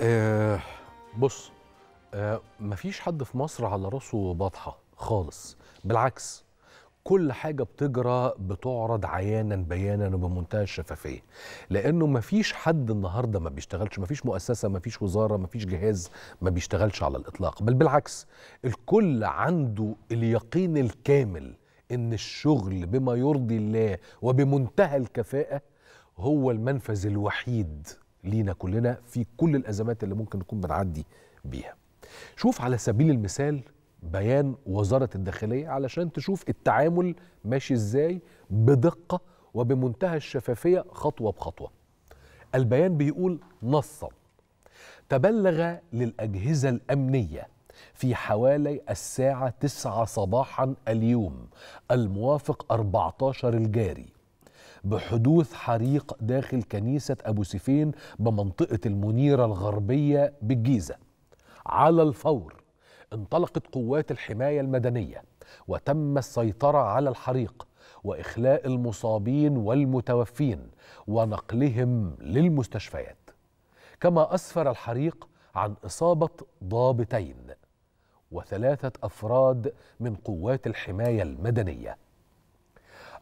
آه بص آه مفيش حد في مصر على راسه بطحة خالص بالعكس كل حاجه بتجرى بتعرض عيانا بيانا وبمنتهى الشفافيه لانه مفيش حد النهارده ما بيشتغلش مفيش مؤسسه مفيش وزاره مفيش جهاز ما بيشتغلش على الاطلاق بل بالعكس الكل عنده اليقين الكامل ان الشغل بما يرضي الله وبمنتهى الكفاءه هو المنفذ الوحيد لينا كلنا في كل الازمات اللي ممكن نكون بنعدي بيها شوف على سبيل المثال بيان وزاره الداخليه علشان تشوف التعامل ماشي ازاي بدقه وبمنتهى الشفافيه خطوه بخطوه البيان بيقول نصا تبلغ للأجهزة الأمنية في حوالي الساعة 9 صباحا اليوم الموافق 14 الجاري بحدوث حريق داخل كنيسة أبو سيفين بمنطقة المنيرة الغربية بالجيزة على الفور انطلقت قوات الحماية المدنية وتم السيطرة على الحريق وإخلاء المصابين والمتوفين ونقلهم للمستشفيات كما أسفر الحريق عن إصابة ضابطين وثلاثة أفراد من قوات الحماية المدنية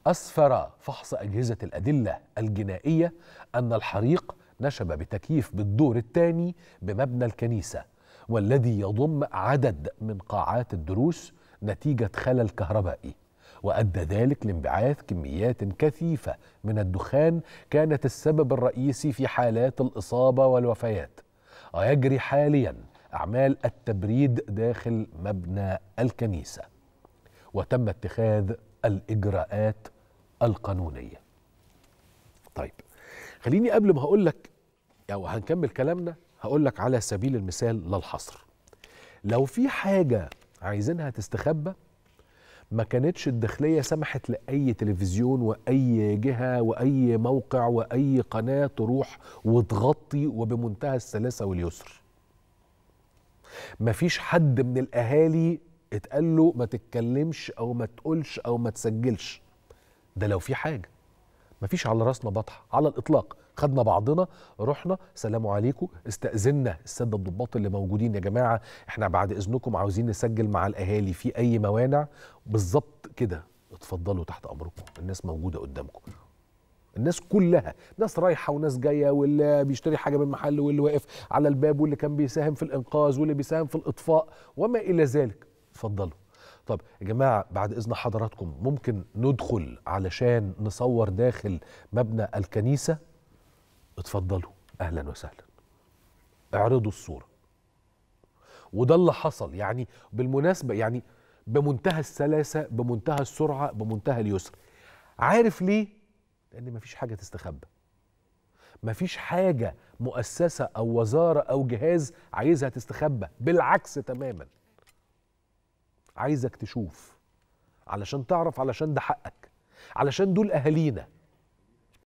أسفر فحص أجهزة الأدلة الجنائية أن الحريق نشب بتكييف بالدور الثاني بمبنى الكنيسة والذي يضم عدد من قاعات الدروس نتيجة خلل كهربائي وأدى ذلك لانبعاث كميات كثيفة من الدخان كانت السبب الرئيسي في حالات الإصابة والوفيات ويجري حاليا أعمال التبريد داخل مبنى الكنيسة وتم اتخاذ الإجراءات القانونية طيب خليني قبل ما هقول لك أو هنكمل كلامنا هقول لك على سبيل المثال للحصر لو في حاجة عايزينها تستخبى ما كانتش الداخلية سمحت لأي تلفزيون وأي جهة وأي موقع وأي قناة تروح وتغطي وبمنتهى السلاسة واليسر مفيش حد من الأهالي اتقال له ما تتكلمش أو ما تقولش أو ما تسجلش ده لو في حاجه مفيش على راسنا بطحه على الاطلاق خدنا بعضنا رحنا سلام عليكم استأذنا السادة الضباط اللي موجودين يا جماعة احنا بعد إذنكم عاوزين نسجل مع الأهالي في أي موانع بالظبط كده اتفضلوا تحت أمركم الناس موجودة قدامكم الناس كلها ناس رايحه وناس جايه واللي بيشتري حاجه من محل واللي واقف على الباب واللي كان بيساهم في الانقاذ واللي بيساهم في الاطفاء وما الى ذلك اتفضلوا طب يا جماعه بعد اذن حضراتكم ممكن ندخل علشان نصور داخل مبنى الكنيسه اتفضلوا اهلا وسهلا اعرضوا الصوره وده اللي حصل يعني بالمناسبه يعني بمنتهى السلاسه بمنتهى السرعه بمنتهى اليسر عارف ليه لان مفيش حاجه تستخبى مفيش حاجه مؤسسه او وزاره او جهاز عايزها تستخبى بالعكس تماما عايزك تشوف علشان تعرف علشان ده حقك علشان دول اهالينا